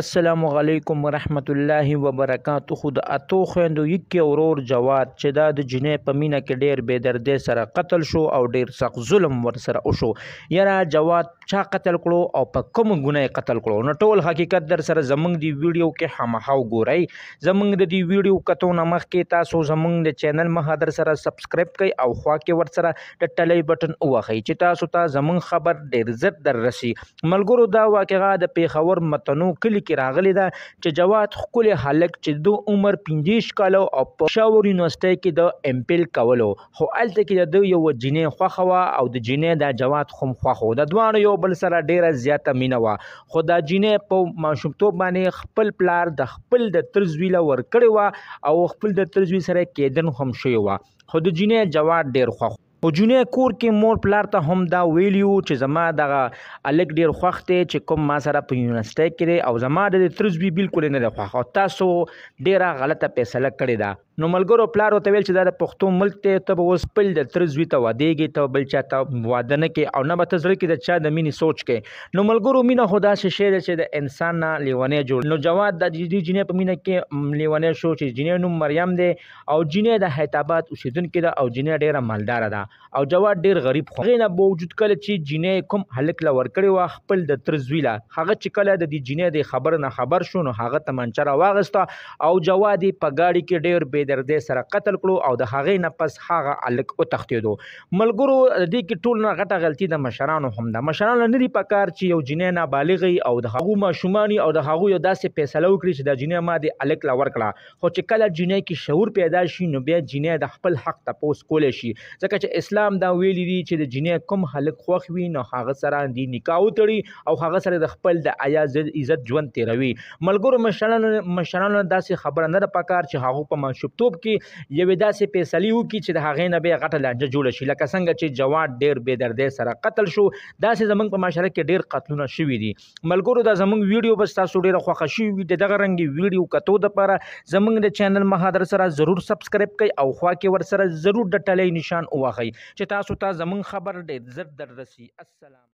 السلام علیکم ورحمت الله وبرکاتو خود اتو خويندو یک اورور جواد چې دا د جنې پمینه کې ډیر بې دردې سره قتل شو او ډیر سخت ظلم ور سره وشو یره جواد چا قتل کړو او په کوم ګناه قتل کړو نو ټول حقیقت در سره زمنګ دی ویډیو کې هماهو ګورئ زمنګ د دې ویډیو کتو نه مخ کې تاسو زمنګ د چینل مه در سره سبسکرایب کړئ او خوا کې ور سره د ټلې بٹن ووهئ چې تاسو ته زمنګ خبر ډیر زړه در رسی ملګرو دا واقعا د پیښور متنو کلی کې راغلی ده چې جواد خپل حالک چې دو عمر 50 کال او پښاور یونیورسيټي کې د ایم پیل کولو خو الته کې د یو جنې خوخوا او د جنې د جواد خم خوخو د دوانو یو بل سره ډیره زیاته مینه وا خو دا جنې په ماشومتوب باندې خپل پلار د خپل د ترزویل ور کړی وا او خپل د ترزوی سره کېدن هم شوی وا خو د جنې جواد ډیر خوخ په جونې کور کې مور پلار ته هم دا ویلیو چې زما دغه الګ ډیر خوښ دی چې کوم ما سره په یونیورسيټي کې او زما د ترزبي بالکل نه دی خوښ او تاسو ډیره غلطه فیصله کړې ده نو ملګرو پلار ته ویل چې دا د پښتو ملک ته ته اوس پل د تر زوی ته وادېږي ته بل چا ته واده نه کې او نه به ته زړه کې د چا د مینې سوچ کې نو ملګرو مینه خو داسې شی دی چې د انسان نه لیونی جوړ نو جواد د دې جینې په مینه کې لیونی شو چې جینې نوم مریم دی او جینې د حیدرآباد اوسیدونکې ده او جینې ډیره مالداره ده او جواد ډیر غریب خو نه باوجود کله چې جینې کوم هلک لا ورکړي وا خپل د تر زوی لا هغه چې کله د دې جینې د خبر نه خبر شو نو هغه تمنچره واغسته او جواد په گاډي کې ډیر بې چې در دې سره قتل کړو او د هغې نه پس هغه الک او تختیدو ملګرو دې کې ټول نه غټه غلطي د مشرانو هم ده مشرانو نه دی پکار چې یو جنې نابالغي او د هغو ماشومانی او د هغو یو داسې فیصله وکړي چې د جنې ما د الک لا ورکړه خو چې کله جنې کې شعور پیدا شي نو بیا جنې د خپل حق تپوس کولای شي ځکه چې اسلام دا ویلي دی چې د جنې کوم هلک خوښ وي نو هغه سره دی نکاح وتړي او هغه سره د خپل د آیا عزت ژوند تیروي ملګرو مشرانو مشرانو داسې خبره نه پکار چې هغه په ماشوم مشرتوب کې یوې داسې فیصلې وکړي چې د هغې نه به غټه لانجه جوړه شي لکه څنګه چې جواد ډېر بې دردۍ سره قتل شو داسې زمونږ په معاشره کې ډېر قتلونه شوي دي ملګرو دا زمونږ ویډیو بس تاسو ډېره خوښه شوي وي د دغه رنګې ویډیو کتو دپاره زمونږ د چینل مهادر سره ضرور سبسکرایب کړئ او خوا کې ور سره ضرور د ټلې نشان ووهئ چې تاسو ته زمونږ خبر ډېر زر در رسي السلام